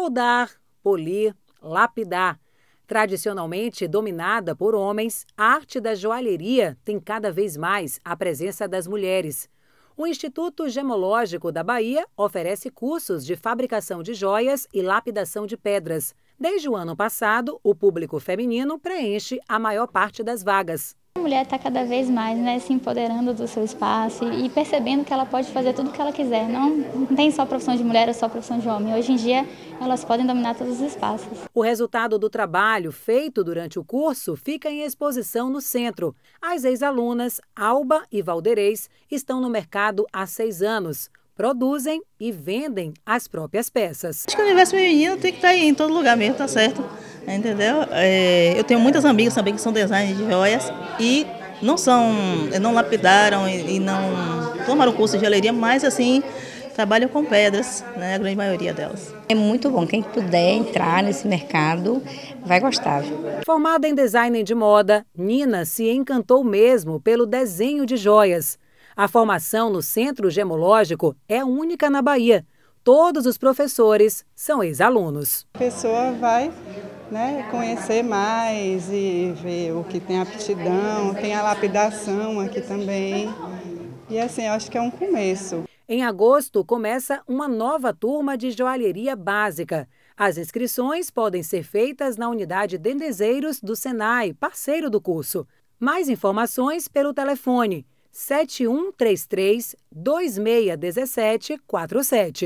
moldar, polir, lapidar. Tradicionalmente dominada por homens, a arte da joalheria tem cada vez mais a presença das mulheres. O Instituto Gemológico da Bahia oferece cursos de fabricação de joias e lapidação de pedras. Desde o ano passado, o público feminino preenche a maior parte das vagas. A mulher está cada vez mais né, se empoderando do seu espaço e percebendo que ela pode fazer tudo o que ela quiser. Não, não tem só profissão de mulher ou só profissão de homem. Hoje em dia, elas podem dominar todos os espaços. O resultado do trabalho feito durante o curso fica em exposição no centro. As ex-alunas Alba e Valdereis estão no mercado há seis anos produzem e vendem as próprias peças. Acho que o universo feminino tem que estar tá em todo lugar mesmo, tá certo? entendeu? É, eu tenho muitas amigas também que são designers de joias e não são, não lapidaram e, e não tomaram curso de geleria, mas assim trabalham com pedras, né, a grande maioria delas. É muito bom, quem puder entrar nesse mercado vai gostar. Formada em design de moda, Nina se encantou mesmo pelo desenho de joias. A formação no Centro Gemológico é única na Bahia. Todos os professores são ex-alunos. A pessoa vai né, conhecer mais e ver o que tem aptidão, tem a lapidação aqui também. E assim, eu acho que é um começo. Em agosto começa uma nova turma de joalheria básica. As inscrições podem ser feitas na unidade Dendezeiros do Senai, parceiro do curso. Mais informações pelo telefone 7133 261747.